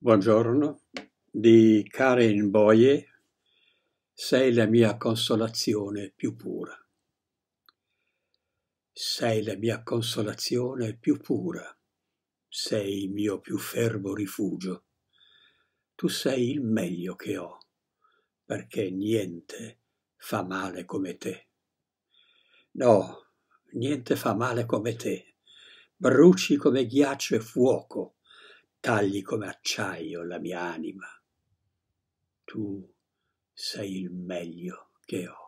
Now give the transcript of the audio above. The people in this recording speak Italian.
Buongiorno di Karen Boye Sei la mia consolazione più pura. Sei la mia consolazione più pura, sei il mio più fermo rifugio. Tu sei il meglio che ho, perché niente fa male come te. No, niente fa male come te. Bruci come ghiaccio e fuoco tagli come acciaio la mia anima. Tu sei il meglio che ho.